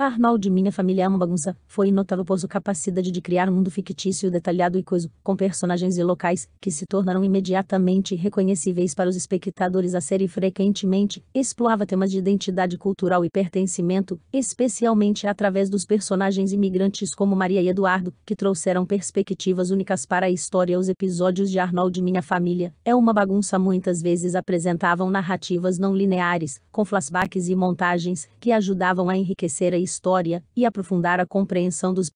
Arnaldo Minha Família é uma bagunça, foi notável por sua capacidade de criar um mundo fictício detalhado e coeso, com personagens e locais, que se tornaram imediatamente reconhecíveis para os espectadores. A série frequentemente explorava temas de identidade cultural e pertencimento, especialmente através dos personagens imigrantes como Maria e Eduardo, que trouxeram perspectivas únicas para a história. Os episódios de Arnaldo Minha Família é uma bagunça muitas vezes apresentavam narrativas não lineares, com flashbacks e montagens, que ajudavam a enriquecer a história e aprofundar a compreensão dos